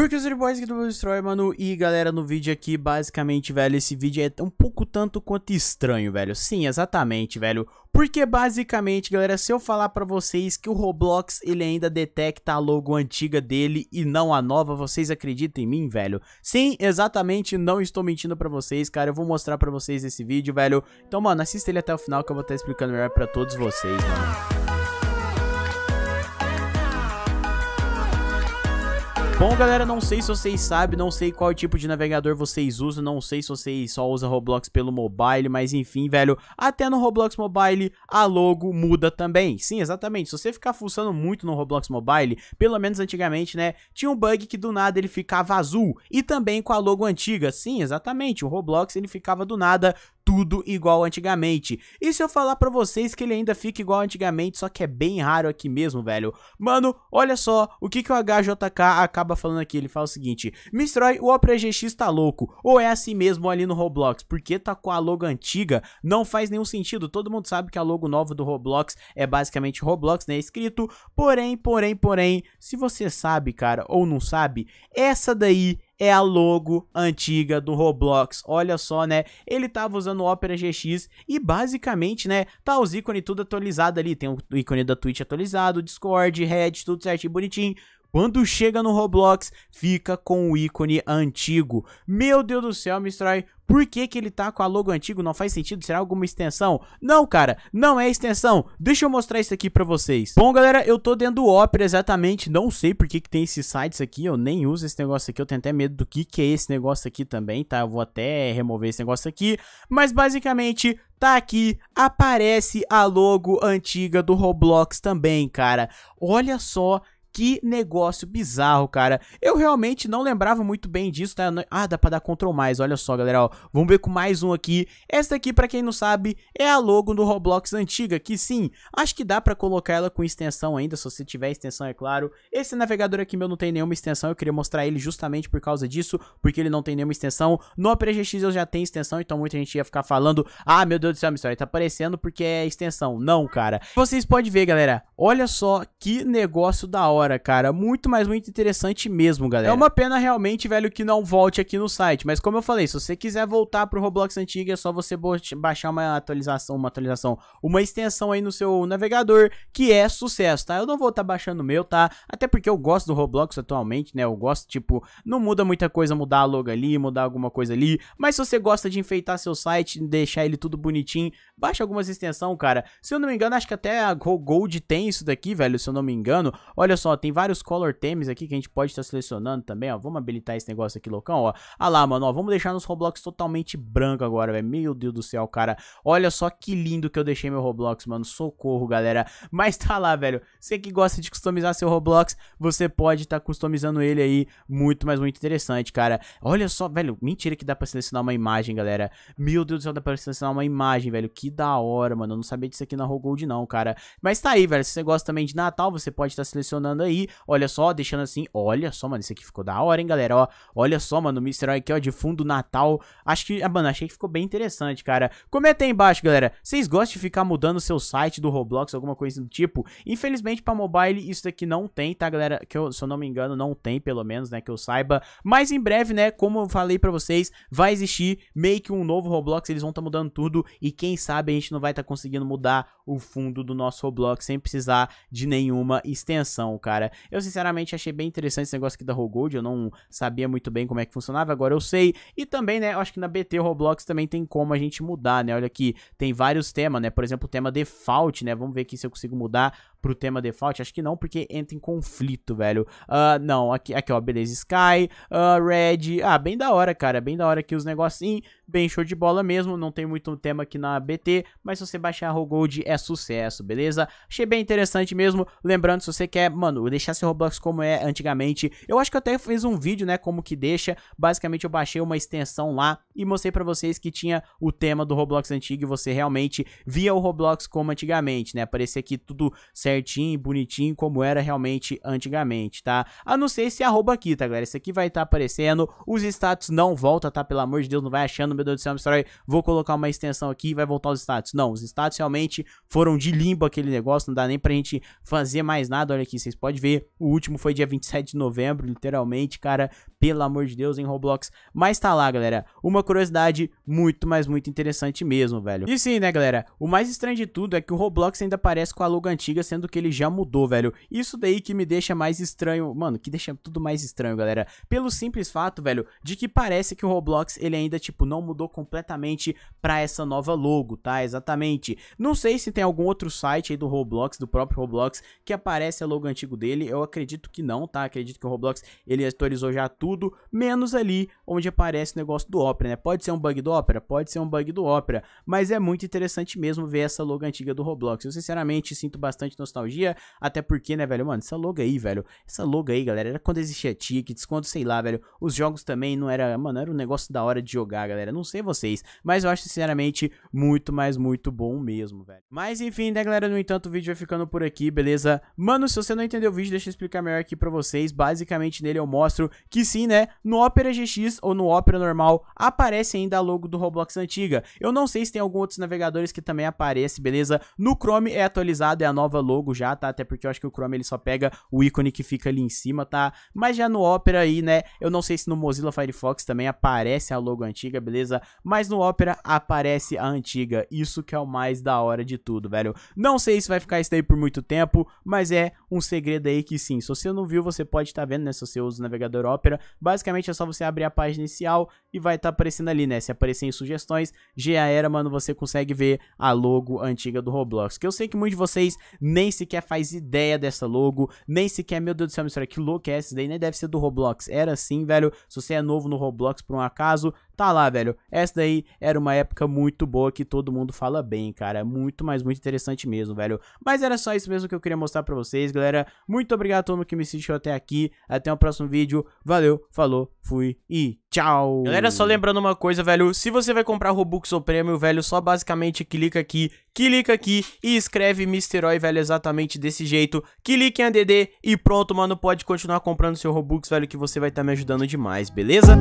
Porque os Boys que do Destroy, mano, e galera, no vídeo aqui, basicamente, velho, esse vídeo é um pouco tanto quanto estranho, velho. Sim, exatamente, velho. Porque basicamente, galera, se eu falar pra vocês que o Roblox, ele ainda detecta a logo antiga dele e não a nova, vocês acreditam em mim, velho? Sim, exatamente, não estou mentindo pra vocês, cara, eu vou mostrar pra vocês esse vídeo, velho. Então, mano, assista ele até o final que eu vou estar explicando melhor pra todos vocês, mano. Bom, galera, não sei se vocês sabem, não sei qual tipo de navegador vocês usam, não sei se vocês só usam Roblox pelo mobile, mas enfim, velho, até no Roblox Mobile a logo muda também. Sim, exatamente, se você ficar fuçando muito no Roblox Mobile, pelo menos antigamente, né, tinha um bug que do nada ele ficava azul, e também com a logo antiga. Sim, exatamente, o Roblox ele ficava do nada tudo igual antigamente. E se eu falar para vocês que ele ainda fica igual antigamente, só que é bem raro aqui mesmo, velho. Mano, olha só o que, que o HJK acaba falando aqui. Ele fala o seguinte: Mistroy, o Opera GX tá louco. Ou é assim mesmo ali no Roblox? Porque tá com a logo antiga, não faz nenhum sentido. Todo mundo sabe que a logo nova do Roblox é basicamente Roblox, né? Escrito. Porém, porém, porém, se você sabe, cara, ou não sabe, essa daí é a logo antiga do Roblox. Olha só, né? Ele tava usando o Opera GX e basicamente, né, tá os ícones tudo atualizado ali. Tem o ícone da Twitch atualizado, o Discord, Red, tudo certinho, bonitinho. Quando chega no Roblox, fica com o ícone antigo. Meu Deus do céu, Mistrai, por que, que ele tá com a logo antigo? Não faz sentido? Será alguma extensão? Não, cara, não é extensão. Deixa eu mostrar isso aqui pra vocês. Bom, galera, eu tô dentro do Opera exatamente. Não sei por que, que tem esses sites aqui. Eu nem uso esse negócio aqui. Eu tenho até medo do que, que é esse negócio aqui também, tá? Eu vou até remover esse negócio aqui. Mas, basicamente, tá aqui, aparece a logo antiga do Roblox também, cara. Olha só que negócio bizarro, cara. Eu realmente não lembrava muito bem disso, né Ah, dá pra dar Ctrl mais, olha só, galera, ó. Vamos ver com mais um aqui. Essa aqui, pra quem não sabe, é a logo do Roblox antiga, que sim, acho que dá pra colocar ela com extensão ainda, se você tiver extensão, é claro. Esse navegador aqui meu não tem nenhuma extensão, eu queria mostrar ele justamente por causa disso, porque ele não tem nenhuma extensão. No Opera GX eu já tenho extensão, então muita gente ia ficar falando, ah, meu Deus do céu, história tá aparecendo porque é extensão. Não, cara. Vocês podem ver, galera, olha só que negócio da hora hora, cara. Muito, mas muito interessante mesmo, galera. É uma pena realmente, velho, que não volte aqui no site. Mas como eu falei, se você quiser voltar pro Roblox antigo, é só você baixar uma atualização, uma atualização, uma extensão aí no seu navegador, que é sucesso, tá? Eu não vou estar tá baixando o meu, tá? Até porque eu gosto do Roblox atualmente, né? Eu gosto, tipo, não muda muita coisa mudar logo ali, mudar alguma coisa ali. Mas se você gosta de enfeitar seu site, deixar ele tudo bonitinho, baixa algumas extensão, cara. Se eu não me engano, acho que até a Gold tem isso daqui, velho, se eu não me engano. Olha só, só, tem vários color themes aqui que a gente pode estar tá selecionando também, ó. Vamos habilitar esse negócio aqui, loucão, ó. Ah lá, mano, ó, vamos deixar nos Roblox totalmente branco agora, velho. Meu Deus do céu, cara. Olha só que lindo que eu deixei meu Roblox, mano. Socorro, galera. Mas tá lá, velho. Você que gosta de customizar seu Roblox, você pode estar tá customizando ele aí. Muito, mas muito interessante, cara. Olha só, velho. Mentira que dá pra selecionar uma imagem, galera. Meu Deus do céu, dá pra selecionar uma imagem, velho. Que da hora, mano. Eu não sabia disso aqui na Rogold, não, cara. Mas tá aí, velho. Se você gosta também de Natal, você pode estar tá selecionando falando aí. Olha só, deixando assim, olha só, mano, isso aqui ficou da hora, hein, galera, ó. Olha só, mano, o Mr. aqui, ó, de fundo Natal. Acho que, ah, mano, achei que ficou bem interessante, cara. Comenta aí embaixo, galera. Vocês gostam de ficar mudando o seu site do Roblox, alguma coisa do tipo? Infelizmente, pra mobile, isso daqui não tem, tá, galera? Que eu, se eu não me engano, não tem, pelo menos, né, que eu saiba. Mas em breve, né, como eu falei pra vocês, vai existir meio que um novo Roblox, eles vão tá mudando tudo. E quem sabe a gente não vai tá conseguindo mudar o fundo do nosso Roblox sem precisar de nenhuma extensão, cara. Eu sinceramente achei bem interessante esse negócio aqui da Rogold, eu não sabia muito bem como é que funcionava, agora eu sei. E também, né, eu acho que na BT Roblox também tem como a gente mudar, né? Olha aqui, tem vários temas, né? Por exemplo, o tema default, né? Vamos ver aqui se eu consigo mudar pro tema default? Acho que não, porque entra em conflito, velho. Uh, não, aqui, aqui ó, beleza, Sky, uh, Red, ah, bem da hora, cara, bem da hora aqui os negocinhos, bem show de bola mesmo, não tem muito tema aqui na BT, mas se você baixar a Rogold é sucesso, beleza? Achei bem interessante mesmo, lembrando, se você quer, mano, deixar seu Roblox como é antigamente, eu acho que eu até fiz um vídeo, né, como que deixa, basicamente eu baixei uma extensão lá e mostrei pra vocês que tinha o tema do Roblox antigo e você realmente via o Roblox como antigamente, né, aparecia aqui tudo certo, certinho e bonitinho como era realmente antigamente, tá? A não ser esse arroba aqui, tá, galera? Esse aqui vai estar tá aparecendo, os status não volta, tá? Pelo amor de Deus, não vai achando, meu Deus do céu, destrói. Vou colocar uma extensão aqui e vai voltar os status. Não, os status realmente foram de limbo aquele negócio, não dá nem pra gente fazer mais nada. Olha aqui, vocês podem ver, o último foi dia 27 de novembro, literalmente, cara, pelo amor de Deus, em Roblox. Mas tá lá, galera, uma curiosidade muito, mas muito interessante mesmo, velho. E sim, né, galera, o mais estranho de tudo é que o Roblox ainda aparece com a logo antiga sendo sendo que ele já mudou, velho. Isso daí que me deixa mais estranho, mano, que deixa tudo mais estranho, galera. Pelo simples fato, velho, de que parece que o Roblox, ele ainda, tipo, não mudou completamente pra essa nova logo, tá? Exatamente. Não sei se tem algum outro site aí do Roblox, do próprio Roblox, que aparece a logo antigo dele. Eu acredito que não, tá? Acredito que o Roblox, ele atualizou já tudo, menos ali onde aparece o negócio do Opera, né? Pode ser um bug do Opera? Pode ser um bug do Opera, mas é muito interessante mesmo ver essa logo antiga do Roblox. Eu, sinceramente, sinto bastante nostalgia nostalgia. Até porque, né, velho? Mano, essa logo aí, velho. Essa logo aí, galera, era quando existia tickets, quando sei lá, velho. Os jogos também não era, mano, era um negócio da hora de jogar, galera. Não sei vocês, mas eu acho sinceramente muito, mais muito bom mesmo, velho. Mas enfim, né, galera? No entanto, o vídeo vai ficando por aqui, beleza? Mano, se você não entendeu o vídeo, deixa eu explicar melhor aqui pra vocês. Basicamente, nele eu mostro que sim, né? No Opera GX ou no Opera normal aparece ainda a logo do Roblox antiga. Eu não sei se tem algum outros navegadores que também aparece, beleza? No Chrome é atualizado, é a nova logo logo já, tá? Até porque eu acho que o Chrome ele só pega o ícone que fica ali em cima, tá? Mas já no Opera aí, né? Eu não sei se no Mozilla Firefox também aparece a logo antiga, beleza? Mas no Opera aparece a antiga. Isso que é o mais da hora de tudo, velho. Não sei se vai ficar isso daí por muito tempo, mas é um segredo aí que sim. Se você não viu, você pode estar tá vendo, né? Se você usa o navegador Opera, basicamente é só você abrir a página inicial e vai estar tá aparecendo ali, né? Se aparecer em sugestões, já era, mano, você consegue ver a logo antiga do Roblox. Que eu sei que muitos de vocês nem nem sequer faz ideia dessa logo, nem sequer, meu Deus do céu, mas será que logo é essa daí? Nem deve ser do Roblox. Era assim, velho. Se você é novo no Roblox por um acaso, tá lá, velho. Essa daí era uma época muito boa que todo mundo fala bem, cara. Muito, mas muito interessante mesmo, velho. Mas era só isso mesmo que eu queria mostrar pra vocês, galera. Muito obrigado a todo mundo que me assistiu até aqui. Até o próximo vídeo. Valeu, falou, fui e tchau. Galera, só lembrando uma coisa, velho. Se você vai comprar Robux ou Prêmio, velho, só basicamente clica aqui, clica aqui e escreve Misteroy, velho, exatamente desse jeito. Clique em ADD e pronto, mano. Pode continuar comprando seu Robux, velho, que você vai estar tá me ajudando demais, beleza?